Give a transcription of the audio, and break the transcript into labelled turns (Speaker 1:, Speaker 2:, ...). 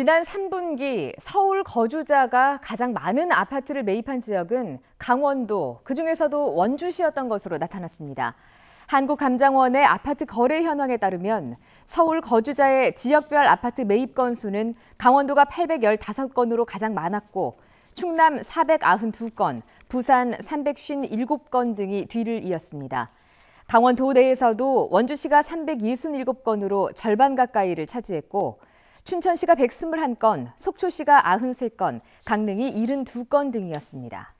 Speaker 1: 지난 3분기 서울 거주자가 가장 많은 아파트를 매입한 지역은 강원도, 그중에서도 원주시였던 것으로 나타났습니다. 한국감장원의 아파트 거래 현황에 따르면 서울 거주자의 지역별 아파트 매입 건수는 강원도가 815건으로 가장 많았고 충남 492건, 부산 357건 등이 뒤를 이었습니다. 강원도 내에서도 원주시가 367건으로 절반 가까이를 차지했고 춘천시가 121건, 속초시가 93건, 강릉이 72건 등이었습니다.